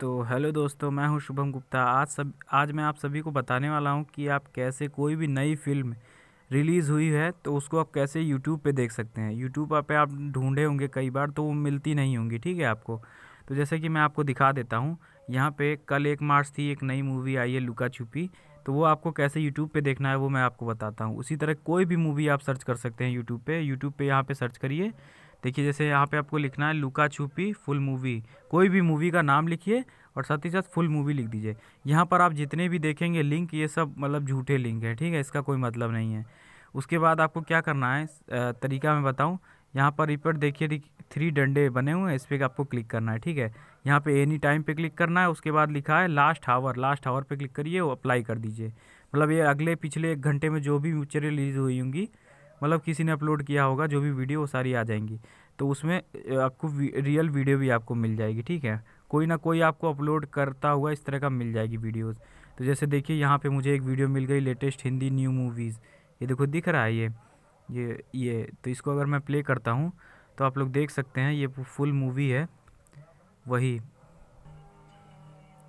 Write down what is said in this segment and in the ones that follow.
तो हेलो दोस्तों मैं हूं शुभम गुप्ता आज सब आज मैं आप सभी को बताने वाला हूं कि आप कैसे कोई भी नई फिल्म रिलीज़ हुई है तो उसको आप कैसे यूट्यूब पे देख सकते हैं यूट्यूब पे आप ढूंढे होंगे कई बार तो वो मिलती नहीं होंगी ठीक है आपको तो जैसे कि मैं आपको दिखा देता हूँ यहाँ पर कल एक मार्च थी एक नई मूवी आई है लुका छुपी तो वो आपको कैसे यूट्यूब पर देखना है वो मैं आपको बताता हूँ उसी तरह कोई भी मूवी आप सर्च कर सकते हैं यूट्यूब पर यूट्यूब पर यहाँ पर सर्च करिए देखिए जैसे यहाँ पे आपको लिखना है लुका छुपी फुल मूवी कोई भी मूवी का नाम लिखिए और साथ ही साथ फुल मूवी लिख दीजिए यहाँ पर आप जितने भी देखेंगे लिंक ये सब मतलब झूठे लिंक है ठीक है इसका कोई मतलब नहीं है उसके बाद आपको क्या करना है तरीका मैं बताऊँ यहाँ पर रिपोर्ट देखिए थ्री डंडे बने हुए हैं इस पर आपको क्लिक करना है ठीक है यहाँ पे एनी टाइम पे क्लिक करना है उसके बाद लिखा है लास्ट आवर लास्ट आवर पे क्लिक करिए वो अप्लाई कर दीजिए मतलब ये अगले पिछले एक घंटे में जो भी पिक्चर रिलीज़ हुई होंगी मतलब किसी ने अपलोड किया होगा जो भी वीडियो वो सारी आ जाएंगी तो उसमें आपको रियल वीडियो भी आपको मिल जाएगी ठीक है कोई ना कोई आपको अपलोड करता हुआ इस तरह का मिल जाएगी वीडियोज़ तो जैसे देखिए यहाँ पे मुझे एक वीडियो मिल गई लेटेस्ट हिंदी न्यू मूवीज़ ये देखो दिख रहा है ये ये ये तो इसको अगर मैं प्ले करता हूँ तो आप लोग देख सकते हैं ये फुल मूवी है वही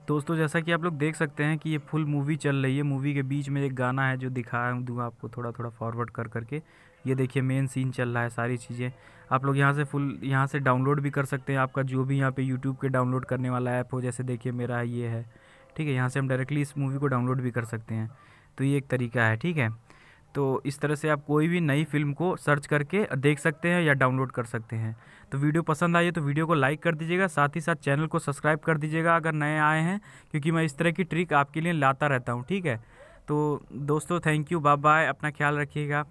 दोस्तों जैसा कि आप लोग देख सकते हैं कि ये फुल मूवी चल रही है मूवी के बीच में एक गाना है जो दिखा दूँ आपको थोड़ा थोड़ा फॉरवर्ड कर करके ये देखिए मेन सीन चल रहा है सारी चीज़ें आप लोग यहाँ से फुल यहाँ से डाउनलोड भी कर सकते हैं आपका जो भी यहाँ पे यूट्यूब के डाउनलोड करने वाला ऐप हो जैसे देखिए मेरा ये है ठीक है यहाँ से हम डायरेक्टली इस मूवी को डाउनलोड भी कर सकते हैं तो ये एक तरीका है ठीक है तो इस तरह से आप कोई भी नई फिल्म को सर्च करके देख सकते हैं या डाउनलोड कर सकते हैं तो वीडियो पसंद आई है तो वीडियो को लाइक कर दीजिएगा साथ ही साथ चैनल को सब्सक्राइब कर दीजिएगा अगर नए आए हैं क्योंकि मैं इस तरह की ट्रिक आपके लिए लाता रहता हूँ ठीक है तो दोस्तों थैंक यू बाय बाय अपना ख्याल रखिएगा